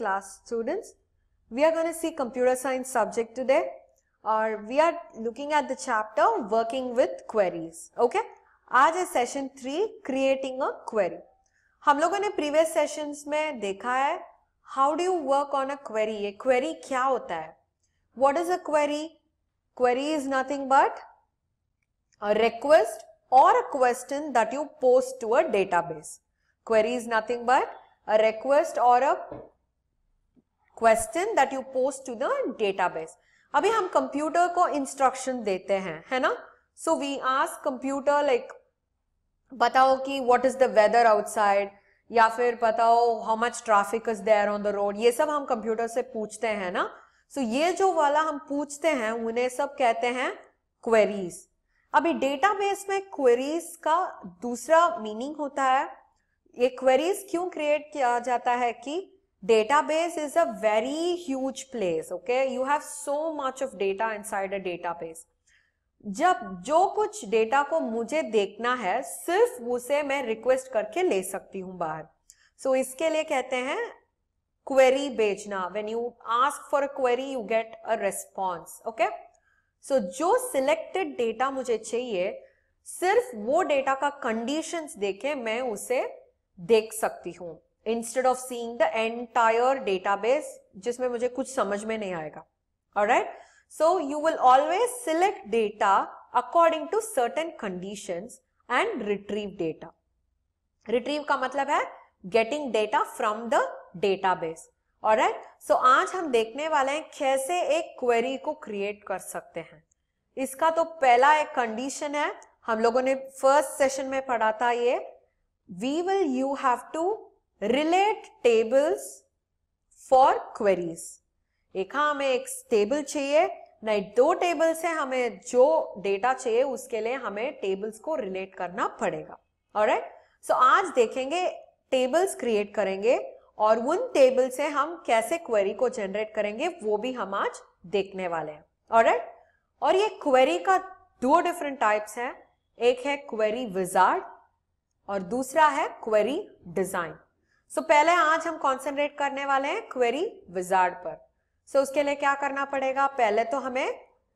class students. We are going to see computer science subject today or we are looking at the chapter working with queries okay आज है session three creating a query हम लोगों ने previous session में देखा है how do you work on a query ये query क्या होता है what is a query query is nothing but a request or a question that you post to a database query is nothing but a request or a question that you post to the database अभी हम computer को instruction देते हैं है ना so we ask computer like बताओ कि what is the weather outside या फिर बताओ how much traffic is there on the road ये सब हम कंप्यूटर से पूछते हैं ना सो so ये जो वाला हम पूछते हैं उन्हें सब कहते हैं क्वेरीज अभी डेटाबेस में क्वेरीज का दूसरा मीनिंग होता है ये क्वेरीज क्यों क्रिएट किया जाता है कि database is a very huge place okay you have so much of data inside a database जब जो कुछ डेटा को मुझे देखना है सिर्फ उसे मैं रिक्वेस्ट करके ले सकती हूं बाहर सो so, इसके लिए कहते हैं क्वेरी भेजना when you ask for a query you get a response okay so जो सिलेक्टेड डेटा मुझे चाहिए सिर्फ वो डेटा का कंडीशंस देखे मैं उसे देख सकती हूँ instead of seeing the entire database जिसमें मुझे कुछ समझ में नहीं आएगा right so you will always select data according to certain condition and retrieve data retrieve का मतलब है getting data from the database right so आज हम देखने वाले हैं कैसे एक क्वेरी को क्रिएट कर सकते हैं इसका तो पहला एक कंडीशन है हम लोगों ने फर्स्ट सेशन में पढ़ा था ये we will you have to relate tables for queries एक हाँ हमें एक टेबल चाहिए नहीं दो टेबल्स से हमें जो डेटा चाहिए उसके लिए हमें टेबल्स को रिलेट करना पड़ेगा राइट सो आज देखेंगे टेबल्स क्रिएट करेंगे और उन टेबल से हम कैसे क्वेरी को जनरेट करेंगे वो भी हम आज देखने वाले हैं और राइट और ये क्वेरी का दो डिफरेंट टाइप्स हैं एक है क्वेरी विजार्ड और दूसरा है क्वेरी डिजाइन सो so, पहले आज हम कॉन्सेंट्रेट करने वाले हैं क्वेरी विजार्ड पर सो so, उसके लिए क्या करना पड़ेगा पहले तो हमें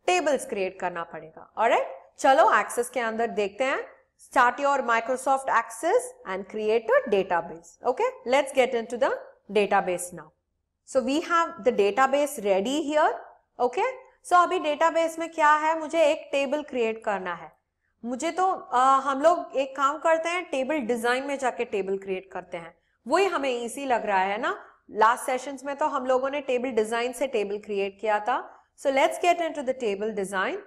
टेबल्स क्रिएट करना पड़ेगा और चलो एक्सेस के अंदर देखते हैं start your Microsoft Access and create a database okay let's get into the database now so we have the database ready here okay so अभी डेटाबेस में क्या है मुझे एक टेबल क्रिएट करना है मुझे तो आ, हम लोग एक काम करते हैं टेबल डिजाइन में जाके टेबल क्रिएट करते हैं वही हमें इजी लग रहा है ना लास्ट सेशंस में तो हम लोगों ने टेबल डिजाइन से टेबल क्रिएट किया था so let's get into the table design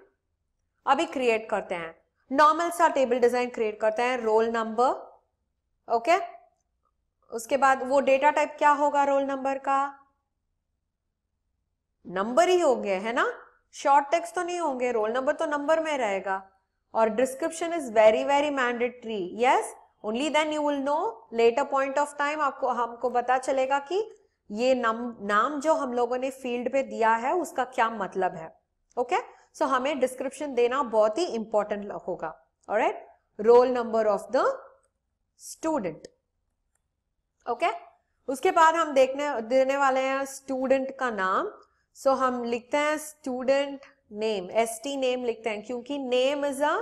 अभी क्रिएट करते हैं नॉर्मल सा टेबल डिजाइन क्रिएट करते हैं रोल नंबर ओके उसके बाद वो डेटा टाइप क्या होगा रोल नंबर का नंबर ही होंगे है ना शॉर्ट टेक्स्ट तो नहीं होंगे रोल नंबर तो नंबर में रहेगा और description is very very mandatory yes only then you will know later point of time आपको हमको पता चलेगा कि ये नाम नाम जो हम लोगों ने फील्ड पे दिया है उसका क्या मतलब है ओके okay? सो so, हमें डिस्क्रिप्शन देना बहुत ही इंपॉर्टेंट होगा right roll number of the student okay उसके बाद हम देखने देने वाले हैं स्टूडेंट का नाम सो so, हम लिखते हैं student name S T name लिखते हैं क्योंकि name is a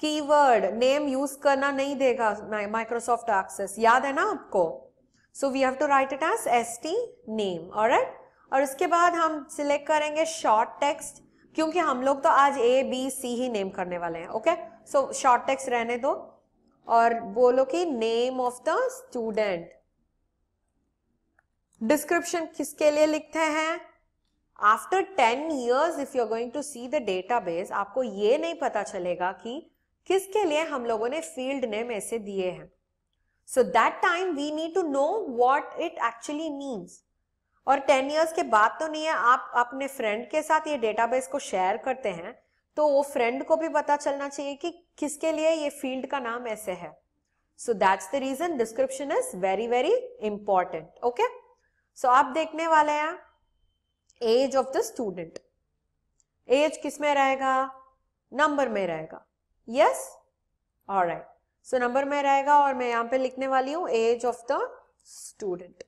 keyword name use करना नहीं देगा माइक्रोसॉफ्ट एक्सेस याद है ना आपको so we have to write it as S T name और और उसके बाद हम सिलेक्ट करेंगे शॉर्ट टेक्स्ट क्योंकि हम लोग तो आज A B C he name करने वाले हैं ओके सो शॉर्ट टेक्स्ट रहने दो और बोलो कि name of the student description किसके लिए लिखते हैं after ten years if you are going to see the database आपको ये नहीं पता चलेगा कि किसके लिए हम लोगों ने फील्ड नेम ऐसे दिए हैं so that time we need to know what it actually means और टेन ईयर्स के बाद तो नहीं है आप अपने फ्रेंड के साथ ये डेटाबेस को शेयर करते हैं तो वो फ्रेंड को भी पता चलना चाहिए कि किसके लिए ये फील्ड का नाम ऐसे है so that's the reason description is very very important okay so आप देखने वाले हैं age of the student age किस में रहेगा नंबर में रहेगा यस राइट सो नंबर में रहेगा और मैं यहां पे लिखने वाली हूं age of the student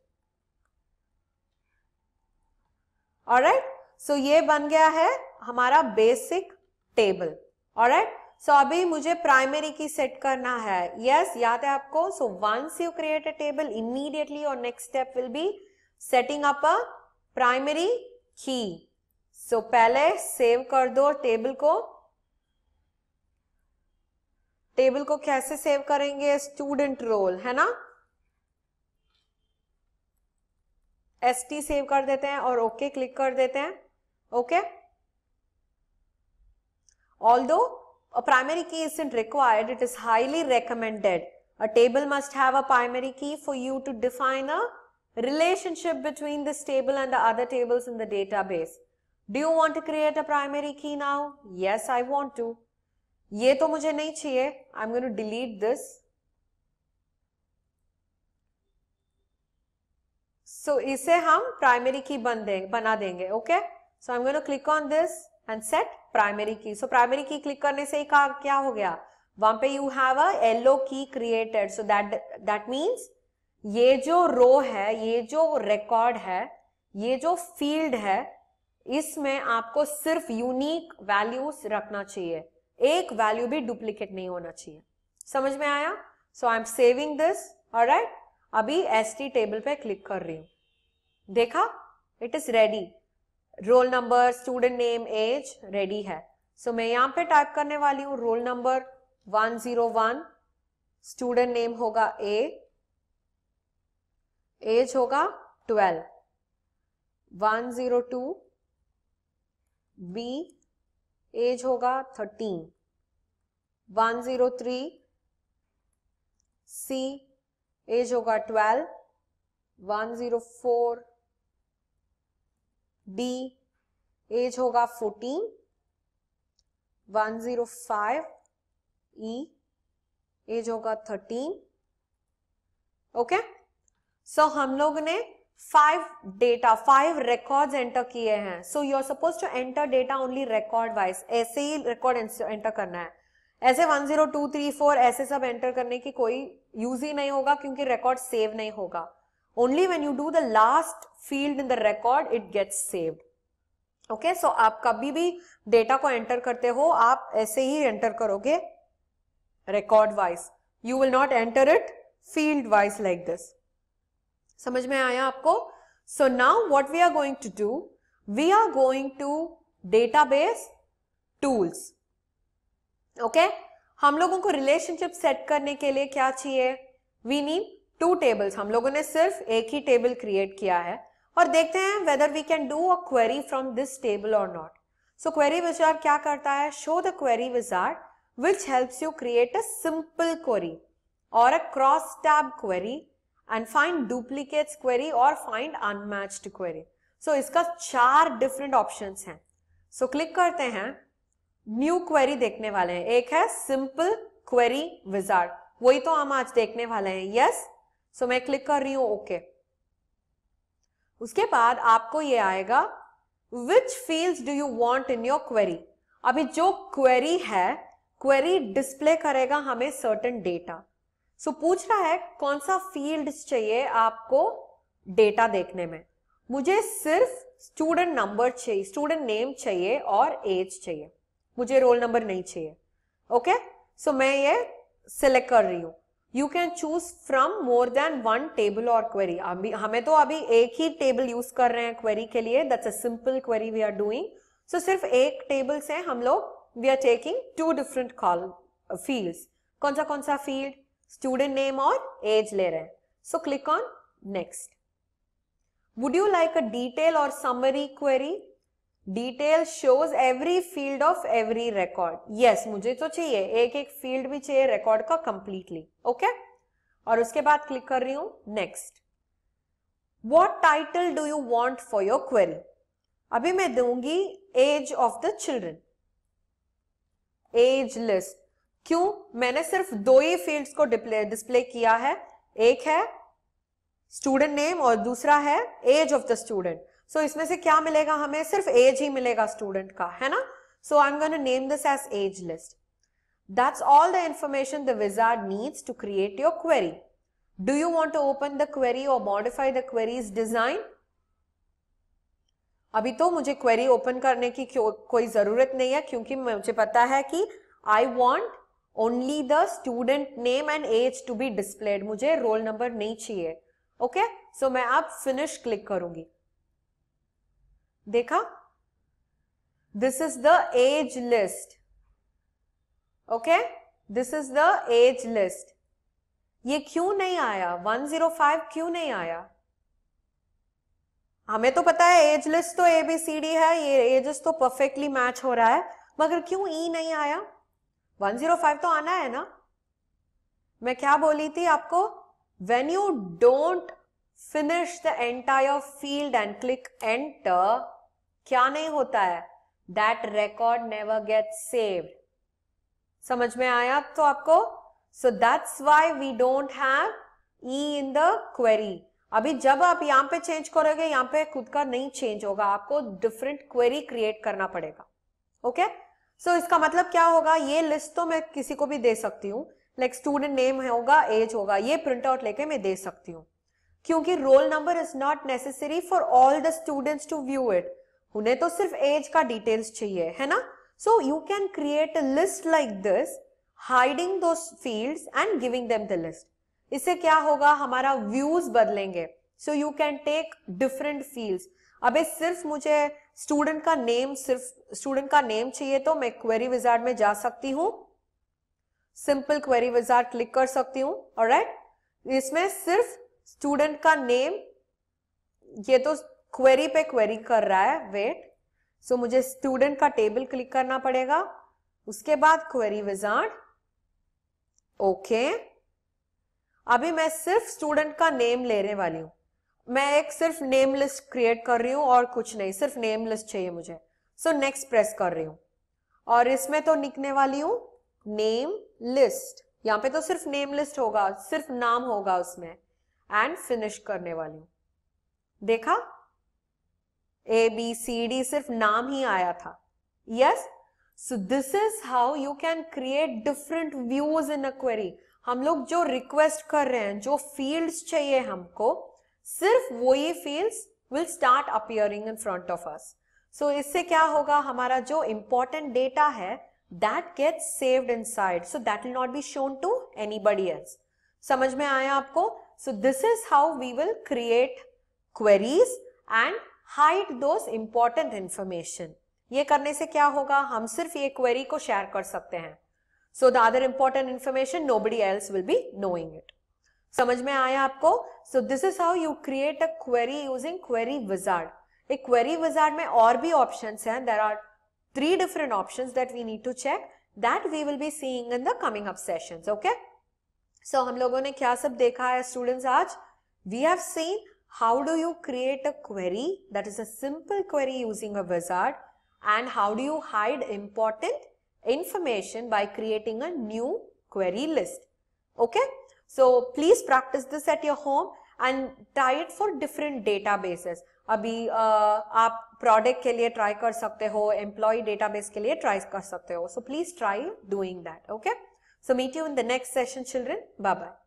right so ये बन गया है हमारा बेसिक टेबल और राइट सो अभी मुझे प्राइमरी की सेट करना है यस yes, याद है आपको so once you create a table immediately और next step will be setting up a primary key so पहले सेव कर दो टेबल को टेबल को कैसे सेव करेंगे स्टूडेंट रोल है ना एस टी सेव कर देते हैं और ओके okay क्लिक कर देते हैं okay although primary key isn't required it is highly recommended a table must have a primary key for you to define a relationship between this table and the other tables in the database do you want to create a primary key now yes I want to ये तो मुझे नहीं चाहिए I am going to delete this so इसे हम primary key बन देंगे बना देंगे okay so I am going to click on this and set primary key so primary की क्लिक करने से ही कहा क्या हो गया वहां पे you have a yellow key created so that that means ये जो रो है ये जो रिकॉर्ड है ये जो फील्ड है इसमें आपको सिर्फ यूनिक वैल्यूज रखना चाहिए एक वैल्यू भी डुप्लीकेट नहीं होना चाहिए समझ में आया so I am saving this और राइट अभी एस टी टेबल पे क्लिक कर रही हूं देखा it is ready roll number student name age ready है सो so, मैं यहां पे टाइप करने वाली हूं रोल नंबर 101 स्टूडेंट नेम होगा ए एज होगा 12 102 बी एज होगा thirteen one zero three C age होगा twelve one zero four D age होगा fourteen one zero five E age होगा थर्टीन ओके सो हम लोग ने five data five records enter किए हैं so you are suppose to enter data only record wise ऐसे ही रिकॉर्ड एंटर करना है ऐसे one zero two three four ऐसे सब एंटर करने की कोई यूज ही नहीं होगा क्योंकि रिकॉर्ड सेव नहीं होगा only when you do the last field in the record it gets save okay so आप कभी भी डेटा को एंटर करते हो आप ऐसे ही एंटर करोगे record wise you will not enter it field wise like this समझ में आया आपको so now what we are going to do we are going to database tools okay हम लोगों को रिलेशनशिप सेट करने के लिए क्या चाहिए वी नीड टू टेबल्स हम लोगों ने सिर्फ एक ही टेबल क्रिएट किया है और देखते हैं whether we can do a query from this table or not so query wizard क्या करता है show the query wizard which helps you create a simple query और a crosstab query and find duplicates query और find unmatched query so इसका चार different option हैं सो so, click करते हैं न्यू क्वेरी देखने वाले हैं एक है सिंपल क्वेरी विजार्ड वही तो हम आज देखने वाले हैं यस yes? सो so, मैं क्लिक कर रही हूं ओके okay. उसके बाद आपको ये आएगा which field do you want in your query अभी जो क्वेरी है क्वेरी डिस्प्ले करेगा हमें सर्टन डेटा सो so, पूछ रहा है कौन सा फील्ड चाहिए आपको डेटा देखने में मुझे सिर्फ स्टूडेंट नंबर चाहिए स्टूडेंट नेम चाहिए और एज चाहिए मुझे रोल नंबर नहीं चाहिए ओके okay? सो so, मैं ये सिलेक्ट कर रही हूं you can choose from more than one table और क्वेरी हमें तो अभी एक ही टेबल यूज कर रहे हैं क्वेरी के लिए that's a simple query we are doing so सिर्फ एक टेबल से हम लोग we are taking two different call field कौन सा कौन सा फील्ड स्टूडेंट नेम और एज ले रहे हैं so click on next would you like a detail or summary query detail shows every field of every record yes मुझे तो चाहिए एक एक फील्ड भी चाहिए रिकॉर्ड का कंप्लीटली ओके okay? और उसके बाद क्लिक कर रही हूं next what title do you want for your query अभी मैं दूंगी age of the children age list क्यों मैंने सिर्फ दो ही फील्ड्स को डिस्प्ले किया है एक है स्टूडेंट नेम और दूसरा है age of the student so इसमें से क्या मिलेगा हमें सिर्फ एज ही मिलेगा स्टूडेंट का है ना so I am to name this age age list that's all the information the wizard needs to create your query do you want to open the query or modify the query's design अभी तो मुझे query open करने की क्यों कोई जरूरत नहीं है क्योंकि मुझे पता है कि I want only the student name and age to be displayed मुझे रोल नंबर नहीं चाहिए ओके सो मैं आप फिनिश क्लिक करूंगी देखा this is the age list okay this is the age list ये क्यों नहीं आया 105 क्यों नहीं आया हमें तो पता है एज लिस्ट तो एबीसीडी है ये एजेस तो परफेक्टली मैच हो रहा है मगर क्यों ई e नहीं आया 105 तो आना है ना मैं क्या बोली थी आपको when you don't finish the entire field and click enter क्या नहीं होता है that record never get save समझ में आया तो आपको so that's why we don't have E in the query अभी जब आप यहां पे चेंज करोगे यहां पे खुद का नहीं चेंज होगा आपको डिफरेंट क्वेरी क्रिएट करना पड़ेगा ओके okay? सो so, इसका मतलब क्या होगा ये लिस्ट तो मैं किसी को भी दे सकती हूँ लाइक स्टूडेंट नेम होगा एज होगा ये प्रिंट आउट लेके मैं दे सकती हूँ क्योंकि roll number is not necessary for all the students to view it उन्हें तो सिर्फ एज का डिटेल्स चाहिए है ना so you can create a list like this hiding दो field and giving them the list इससे क्या होगा हमारा व्यूज बदलेंगे so you can take different field अबे सिर्फ मुझे स्टूडेंट का नेम सिर्फ स्टूडेंट का नेम चाहिए तो मैं क्वेरी विजार्ड में जा सकती हूं सिंपल क्वेरी विजार्ड क्लिक कर सकती हूं और राइट इसमें सिर्फ स्टूडेंट का नेम ये तो क्वेरी पे क्वेरी कर रहा है वेट सो so, मुझे स्टूडेंट का टेबल क्लिक करना पड़ेगा उसके बाद क्वेरी विजार्ड ओके अभी मैं सिर्फ स्टूडेंट का नेम लेने वाली हूं मैं एक सिर्फ नेम लिस्ट क्रिएट कर रही हूँ और कुछ नहीं सिर्फ नेम लिस्ट चाहिए मुझे सो so, नेक्स्ट प्रेस कर रही हूँ और इसमें तो निकने वाली हूँ नेम लिस्ट यहाँ पे तो सिर्फ नेम लिस्ट होगा सिर्फ नाम होगा उसमें एंड फिनिश करने वाली हूँ देखा ए बी सी डी सिर्फ नाम ही आया था yes so this is how you can create different views in a query हम लोग जो रिक्वेस्ट कर रहे हैं जो फील्ड्स चाहिए हमको सिर्फ वो ये field will start appearing in front of us so इससे क्या होगा हमारा जो इंपॉर्टेंट डेटा है that gets saved inside so that will not be shown to anybody else समझ में आया आपको so this is how we will create queries and hide those important information ये करने से क्या होगा हम सिर्फ ये क्वेरी को शेयर कर सकते हैं the other important important nobody else will be knowing it समझ में आया आपको so this is how you create a query using query wizard एक क्वेरी विजार्ड में और भी ऑप्शन है there are three different option that we need to check that we will be seeing in the coming up session okay so हम लोगों ने क्या सब देखा है स्टूडेंट्स आज we have seen how do you create a query that is a query using a wizard and how do you hide important information by creating a new query list okay okay? So please practice this at your home and try it for different databases. अभी uh, आप product के लिए try कर सकते हो employ database के लिए try कर सकते हो so please try doing that okay so meet you in the next session children bye bye